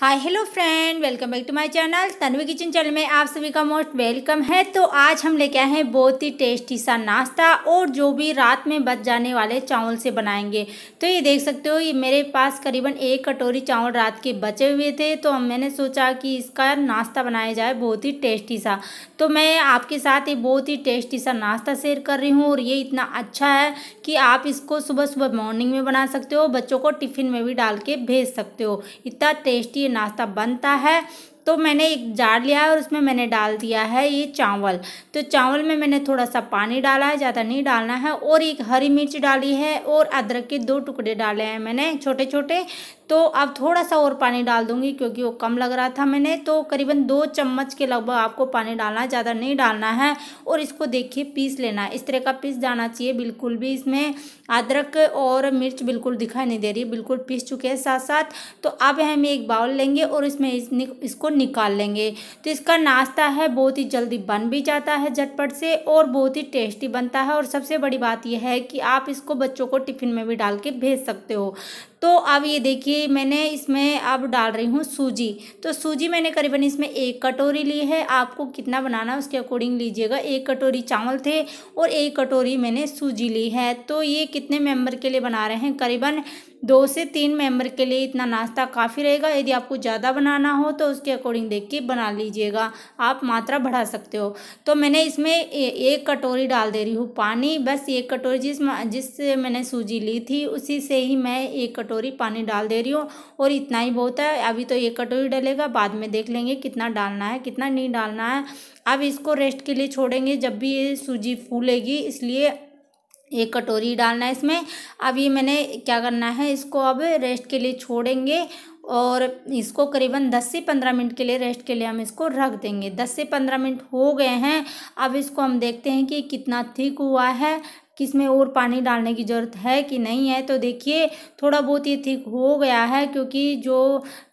hi hello friend welcome back to my channel Tanvi kitchen channel में आप सभी का मोस्ट वेलकम है तो आज हम लेके आए हैं बहुत ही टेस्टी सा नाश्ता और जो भी रात में बच जाने वाले चावल से बनाएंगे तो ये देख सकते हो ये मेरे पास करीबन एक कटोरी चावल रात के बचे हुए थे तो मैंने सोचा कि इसका नाश्ता बनाया जाए बहुत ही टेस्टी सा तो मैं आपके साथ ये बहुत ही टेस्टी सा नाश्ता शेयर कर रही हूँ और ये इतना अच्छा है कि आप इसको सुबह सुबह मॉर्निंग में बना सकते हो बच्चों को टिफ़िन में भी डाल के भेज सकते हो इतना टेस्टी ये नाश्ता बनता है तो मैंने एक जार लिया है और उसमें मैंने डाल दिया है ये चावल तो चावल में मैंने थोड़ा सा पानी डाला है ज़्यादा नहीं डालना है और एक हरी मिर्च डाली है और अदरक के दो टुकड़े डाले हैं मैंने छोटे छोटे तो अब थोड़ा सा और पानी डाल दूँगी क्योंकि वो कम लग रहा था मैंने तो करीबन दो चम्मच के लगभग आपको पानी डालना है ज़्यादा नहीं डालना है और इसको देखिए पीस लेना है इस तरह का पीस जाना चाहिए बिल्कुल भी इसमें अदरक और मिर्च बिल्कुल दिखाई नहीं दे रही बिल्कुल पीस चुके हैं साथ साथ तो अब हम एक बाउल लेंगे और इसमें इसको निकाल लेंगे तो इसका नाश्ता है बहुत ही जल्दी बन भी जाता है झटपट से और बहुत ही टेस्टी बनता है और सबसे बड़ी बात यह है कि आप इसको बच्चों को टिफ़िन में भी डाल के भेज सकते हो तो अब ये देखिए मैंने इसमें अब डाल रही हूँ सूजी तो सूजी मैंने करीबन इसमें एक कटोरी ली है आपको कितना बनाना उसके अकॉर्डिंग लीजिएगा एक कटोरी चावल थे और एक कटोरी मैंने सूजी ली है तो ये कितने मेंबर के लिए बना रहे हैं करीबन दो से तीन मेंबर के लिए इतना नाश्ता काफ़ी रहेगा यदि आपको ज़्यादा बनाना हो तो उसके अकॉर्डिंग देख के बना लीजिएगा आप मात्रा बढ़ा सकते हो तो मैंने इसमें एक कटोरी डाल दे रही हूँ पानी बस एक कटोरी जिस जिससे मैंने सूजी ली थी उसी से ही मैं एक कटोरी कटोरी पानी डाल दे रही हूँ और इतना ही बहुत है अभी तो ये कटोरी डलेगा बाद में देख लेंगे कितना डालना है कितना नहीं डालना है अब इसको रेस्ट के लिए छोड़ेंगे जब भी ये सूजी फूलेगी इसलिए एक कटोरी डालना है इसमें अब ये मैंने क्या करना है इसको अब रेस्ट के लिए छोड़ेंगे और इसको करीबन 10 से 15 मिनट के लिए रेस्ट के लिए हम इसको रख देंगे 10 से 15 मिनट हो गए हैं अब इसको हम देखते हैं कि कितना थिक हुआ है कि इसमें और पानी डालने की ज़रूरत है कि नहीं है तो देखिए थोड़ा बहुत ये ठीक हो गया है क्योंकि जो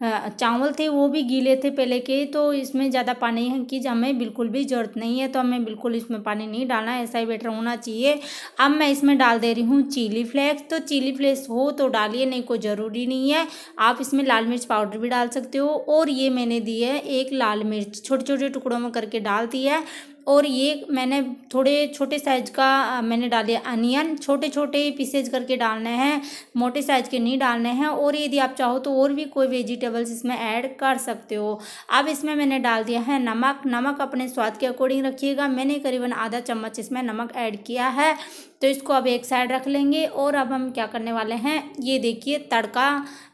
चावल थे वो भी गीले थे पहले के तो इसमें ज़्यादा पानी की हमें बिल्कुल भी ज़रूरत नहीं है तो हमें बिल्कुल इसमें पानी नहीं डालना ऐसा ही बेटर होना चाहिए अब मैं इसमें डाल दे रही हूँ चिली फ्लेक्स तो चिली फ्लेक्स हो तो डालिए नहीं कोई ज़रूरी नहीं है आप इसमें लाल मिर्च पाउडर भी डाल सकते हो और ये मैंने दी है एक लाल मिर्च छोटे छोटे टुकड़ों में करके डाल दी है और ये मैंने थोड़े छोटे साइज का मैंने डाले अनियन छोटे छोटे पीसेज करके डालने हैं मोटे साइज के नहीं डालने हैं और यदि आप चाहो तो और भी कोई वेजिटेबल्स इसमें ऐड कर सकते हो अब इसमें मैंने डाल दिया है नमक नमक अपने स्वाद के अकॉर्डिंग रखिएगा मैंने करीबन आधा चम्मच इसमें नमक ऐड किया है तो इसको अब एक साइड रख लेंगे और अब हम क्या करने वाले हैं ये देखिए तड़का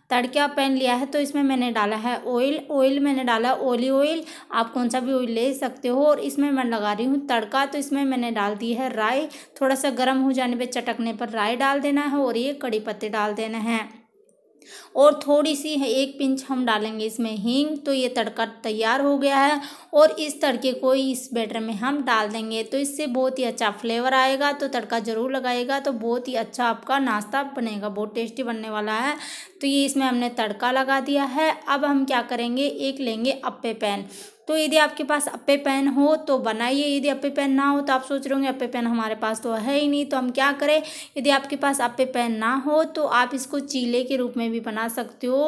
तड़का पैन लिया है तो इसमें मैंने डाला है ऑयल ऑयल मैंने डाला ओली ऑयल आप कौन सा भी ऑयल ले सकते हो और इसमें मैं लगा रही हूँ तड़का तो इसमें मैंने डाल दी है राई थोड़ा सा गर्म हो जाने पर चटकने पर राई डाल देना है और ये कड़ी पत्ते डाल देना है और थोड़ी सी एक पिंच हम डालेंगे इसमें हींग तो ये तड़का तैयार हो गया है और इस तड़के को इस बैटर में हम डाल देंगे तो इससे बहुत ही अच्छा फ्लेवर आएगा तो तड़का ज़रूर लगाएगा तो बहुत ही अच्छा आपका नाश्ता बनेगा बहुत टेस्टी बनने वाला है तो ये इसमें हमने तड़का लगा दिया है अब हम क्या करेंगे एक लेंगे अप्पे पैन तो यदि आपके पास अप्पे पेन हो तो बनाइए यदि अप्पे पेन ना हो तो आप सोच रहे होंगे अप्पे पेन हमारे पास तो है ही नहीं तो हम क्या करें यदि आपके पास अप्पे पेन ना हो तो आप इसको चीले के रूप में भी बना सकते हो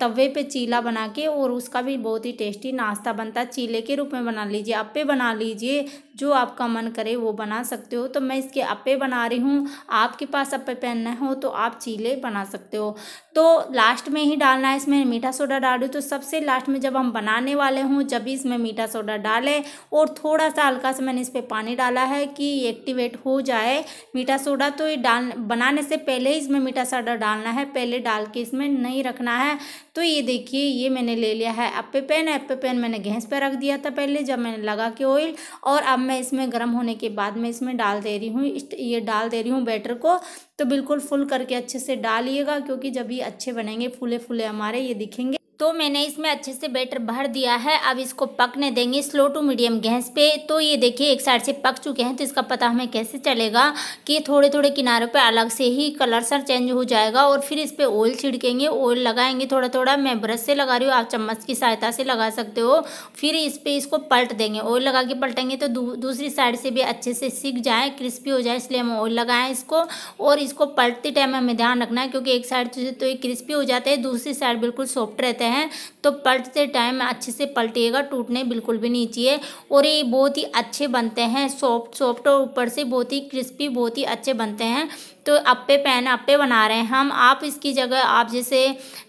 तवे पे चीला बना के और उसका भी बहुत ही टेस्टी नाश्ता बनता है चीले के रूप में बना लीजिए अप्पे बना लीजिए जो आपका मन करे वो बना सकते हो तो मैं इसके अप्पे बना रही हूँ आपके पास अप्पे पेन ना हो तो आप चीले बना सकते हो तो लास्ट में ही डालना है इसमें मीठा सोडा डालू तो सबसे लास्ट में जब हम बनाने वाले हों जब तभी इसमें मीठा सोडा डालें और थोड़ा सा हल्का सा मैंने इस पर पानी डाला है कि एक्टिवेट हो जाए मीठा सोडा तो ये डाल बनाने से पहले ही इसमें मीठा सोडा डालना है पहले डाल के इसमें नहीं रखना है तो ये देखिए ये मैंने ले लिया है अप्पे पेन अप्पे पेन मैंने गैस पर रख दिया था पहले जब मैंने लगा के ऑयल और अब मैं इसमें गर्म होने के बाद मैं इसमें डाल दे रही हूँ ये डाल दे रही हूँ बैटर को तो बिल्कुल फुल करके अच्छे से डालिएगा क्योंकि जब ये अच्छे बनेंगे फूले फूले हमारे ये दिखेंगे तो मैंने इसमें अच्छे से बैटर भर दिया है अब इसको पकने देंगे स्लो टू मीडियम गैस पे तो ये देखिए एक साइड से पक चुके हैं तो इसका पता हमें कैसे चलेगा कि थोड़े थोड़े किनारों पे अलग से ही कलर सर चेंज हो जाएगा और फिर इस पर ऑयल छिड़केंगे ऑयल लगाएंगे थोड़ा थोड़ा मैं ब्रश से लगा रही हूँ आप चम्मच की सहायता से लगा सकते हो फिर इस पर इसको पलट देंगे ऑयल लगा के पलटेंगे तो दू, दूसरी साइड से भी अच्छे से सीख जाए क्रिस्पी हो जाए इसलिए हम ऑयल लगाएं इसको और इसको पलटते टाइम हमें ध्यान रखना है क्योंकि एक साइड से तो ये क्रिस्पी हो जाता है दूसरी साइड बिल्कुल सॉफ्ट रहता है पलटते हैं तो पलटते टाइम अच्छे से पलटिएगा टूटने बिल्कुल भी नहीं चाहिए और ये बहुत ही अच्छे बनते हैं सॉफ्ट सॉफ्ट और ऊपर से बहुत ही क्रिस्पी बहुत ही अच्छे बनते हैं तो अप्पे पैन अप्पे बना रहे हैं हम आप इसकी जगह आप जैसे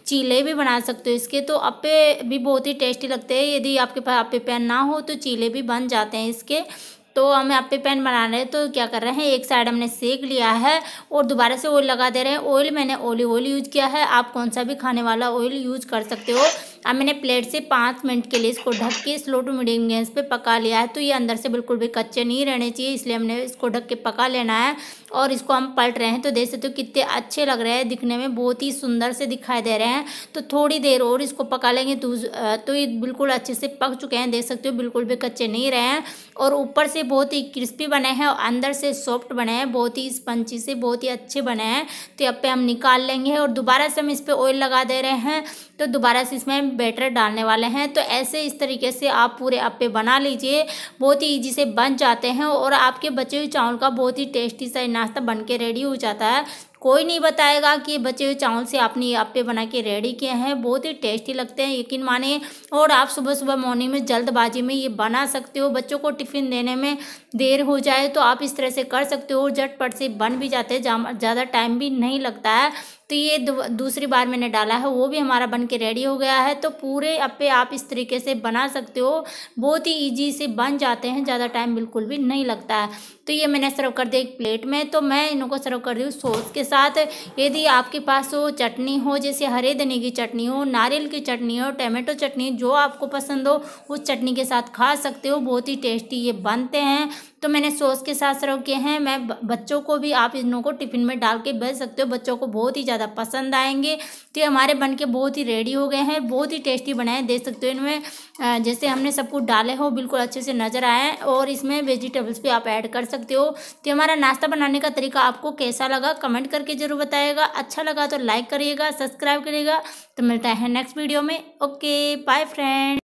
चीले भी बना सकते हो इसके तो अप्पे भी बहुत ही टेस्टी लगते हैं यदि आपके पास अप्पे पैन ना हो तो चीले भी बन जाते हैं इसके तो हम यहाँ पे पेन बना रहे हैं तो क्या कर रहे हैं एक साइड हमने सेक लिया है और दोबारा से ऑयल लगा दे रहे हैं ऑयल मैंने ओली ऑयल यूज़ किया है आप कौन सा भी खाने वाला ऑयल यूज़ कर सकते हो अब मैंने प्लेट से पाँच मिनट के लिए इसको ढक के स्लो टू मीडियम गैस पे पका लिया है तो ये अंदर से बिल्कुल भी कच्चे नहीं रहने चाहिए इसलिए हमने इसको ढक के पका लेना है और इसको हम पलट रहे हैं तो देख सकते हो तो कितने अच्छे लग रहे हैं दिखने में बहुत ही सुंदर से दिखाई दे रहे हैं तो थोड़ी देर और इसको पका लेंगे तो तो ये बिल्कुल अच्छे से पक चुके हैं देख सकते हो बिल्कुल भी कच्चे नहीं रहे हैं और ऊपर से बहुत ही क्रिस्पी बने हैं और अंदर से सॉफ्ट बने हैं बहुत ही स्पंची से बहुत ही अच्छे बने हैं तो यहाँ पे हम निकाल लेंगे और दोबारा से हम इस पर ऑयल लगा दे रहे हैं तो दोबारा से इसमें बैटर डालने वाले हैं तो ऐसे इस तरीके से आप पूरे अप्पे बना लीजिए बहुत ही ईजी से बन जाते हैं और आपके बचे हुए चावल का बहुत ही टेस्टी सा नाश्ता बन के रेडी हो जाता है कोई नहीं बताएगा कि बचे हुए चावल से आपने अप्पे बना के रेडी किए हैं बहुत ही टेस्टी लगते हैं यकीन माने और आप सुबह सुबह मॉर्निंग में जल्दबाजी में ये बना सकते हो बच्चों को टिफ़िन देने में देर हो जाए तो आप इस तरह से कर सकते हो झटपट से बन भी जाते हैं ज़्यादा टाइम भी नहीं लगता है तो ये दूसरी बार मैंने डाला है वो भी हमारा बन के रेडी हो गया है तो पूरे अप्पे आप इस तरीके से बना सकते हो बहुत ही ईजी से बन जाते हैं ज़्यादा टाइम बिल्कुल भी नहीं लगता है तो ये मैंने सर्व कर दिया एक प्लेट में तो मैं इनको सर्व कर रही हूँ सॉस के साथ यदि आपके पास हो चटनी हो जैसे हरे धने की चटनी हो नारियल की चटनी हो टमेटो चटनी जो आपको पसंद हो उस चटनी के साथ खा सकते हो बहुत ही टेस्टी ये बनते हैं तो मैंने सॉस के साथ सर्व किए हैं मैं बच्चों को भी आप इन को टिफ़िन में डाल के भेज सकते हो बच्चों को बहुत ही ज़्यादा पसंद आएंगे तो ये हमारे बन के बहुत ही रेडी हो गए हैं बहुत ही टेस्टी बनाए देख सकते हो इनमें जैसे हमने सब कुछ डाले हो बिल्कुल अच्छे से नज़र आए और इसमें वेजिटेबल्स भी आप ऐड कर सकते हो तो हमारा नाश्ता बनाने का तरीका आपको कैसा लगा कमेंट करके ज़रूर बताइएगा अच्छा लगा तो लाइक करिएगा सब्सक्राइब करिएगा तो मिलता है नेक्स्ट वीडियो में ओके बाय फ्रेंड